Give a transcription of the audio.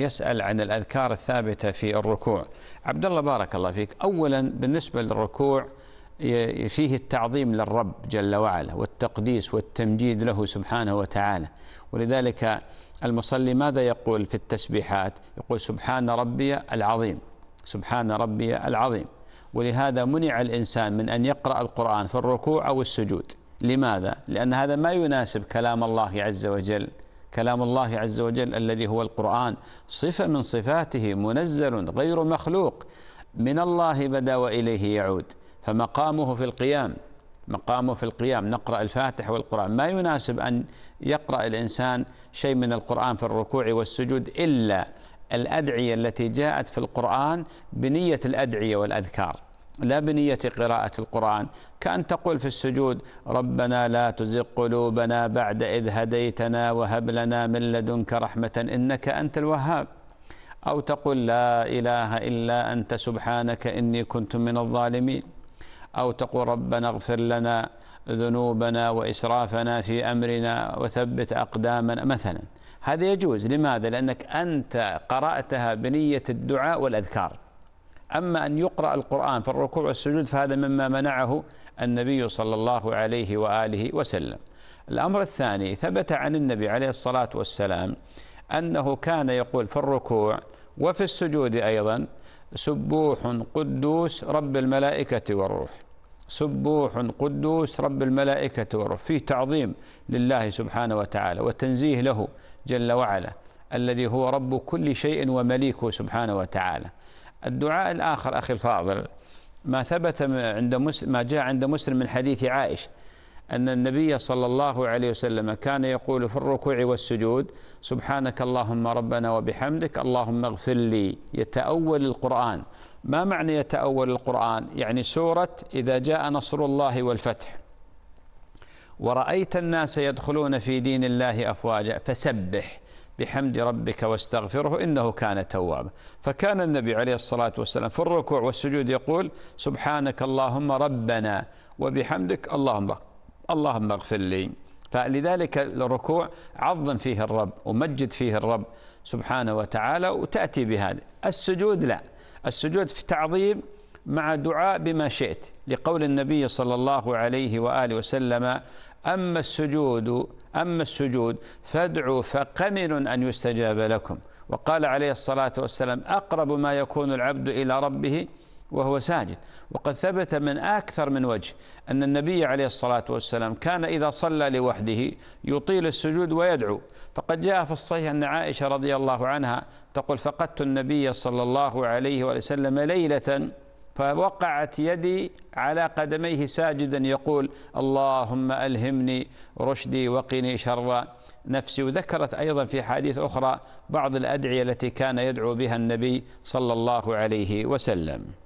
يسأل عن الأذكار الثابتة في الركوع عبد الله بارك الله فيك أولا بالنسبة للركوع فيه التعظيم للرب جل وعلا والتقديس والتمجيد له سبحانه وتعالى ولذلك المصلي ماذا يقول في التسبيحات يقول سبحان ربي العظيم سبحان ربي العظيم ولهذا منع الإنسان من أن يقرأ القرآن في الركوع أو السجود لماذا؟ لأن هذا ما يناسب كلام الله عز وجل كلام الله عز وجل الذي هو القرآن صفة من صفاته منزل غير مخلوق من الله بدا وإليه يعود فمقامه في القيام مقامه في القيام نقرأ الفاتح والقرآن ما يناسب أن يقرأ الإنسان شيء من القرآن في الركوع والسجود إلا الأدعية التي جاءت في القرآن بنية الأدعية والأذكار لا بنية قراءة القرآن كأن تقول في السجود ربنا لا تزغ قلوبنا بعد إذ هديتنا وهب لنا من لدنك رحمة إنك أنت الوهاب أو تقول لا إله إلا أنت سبحانك إني كنت من الظالمين أو تقول ربنا اغفر لنا ذنوبنا وإسرافنا في أمرنا وثبت أقدامنا مثلا هذا يجوز لماذا؟ لأنك أنت قرأتها بنية الدعاء والأذكار أما أن يقرأ القرآن في الركوع والسجود فهذا مما منعه النبي صلى الله عليه وآله وسلم الأمر الثاني ثبت عن النبي عليه الصلاة والسلام أنه كان يقول في الركوع وفي السجود أيضا سبوح قدوس رب الملائكة والروح سبوح قدوس رب الملائكة والروح فيه تعظيم لله سبحانه وتعالى وتنزيه له جل وعلا الذي هو رب كل شيء ومليكه سبحانه وتعالى الدعاء الآخر أخي الفاضل ما ثبت عند مسلم ما جاء عند مسلم من حديث عائشة أن النبي صلى الله عليه وسلم كان يقول في الركوع والسجود سبحانك اللهم ربنا وبحمدك اللهم اغفر لي يتأول القرآن ما معنى يتأول القرآن يعني سورة إذا جاء نصر الله والفتح ورأيت الناس يدخلون في دين الله أفواجا فسبح بحمد ربك واستغفره إنه كان توابا فكان النبي عليه الصلاة والسلام في الركوع والسجود يقول سبحانك اللهم ربنا وبحمدك اللهم اللهم اغفر لي فلذلك الركوع عظم فيه الرب ومجد فيه الرب سبحانه وتعالى وتأتي بهذا السجود لا السجود في تعظيم مع دعاء بما شئت لقول النبي صلى الله عليه وآله وسلم أما السجود أما السجود فادعوا فقمن أن يستجاب لكم وقال عليه الصلاة والسلام أقرب ما يكون العبد إلى ربه وهو ساجد وقد ثبت من أكثر من وجه أن النبي عليه الصلاة والسلام كان إذا صلى لوحده يطيل السجود ويدعو فقد جاء في الصحيح أن عائشة رضي الله عنها تقول فقدت النبي صلى الله عليه وسلم ليلة فوقعت يدي على قدميه ساجدا يقول اللهم ألهمني رشدي وقني شر نفسي وذكرت أيضا في حديث أخرى بعض الأدعية التي كان يدعو بها النبي صلى الله عليه وسلم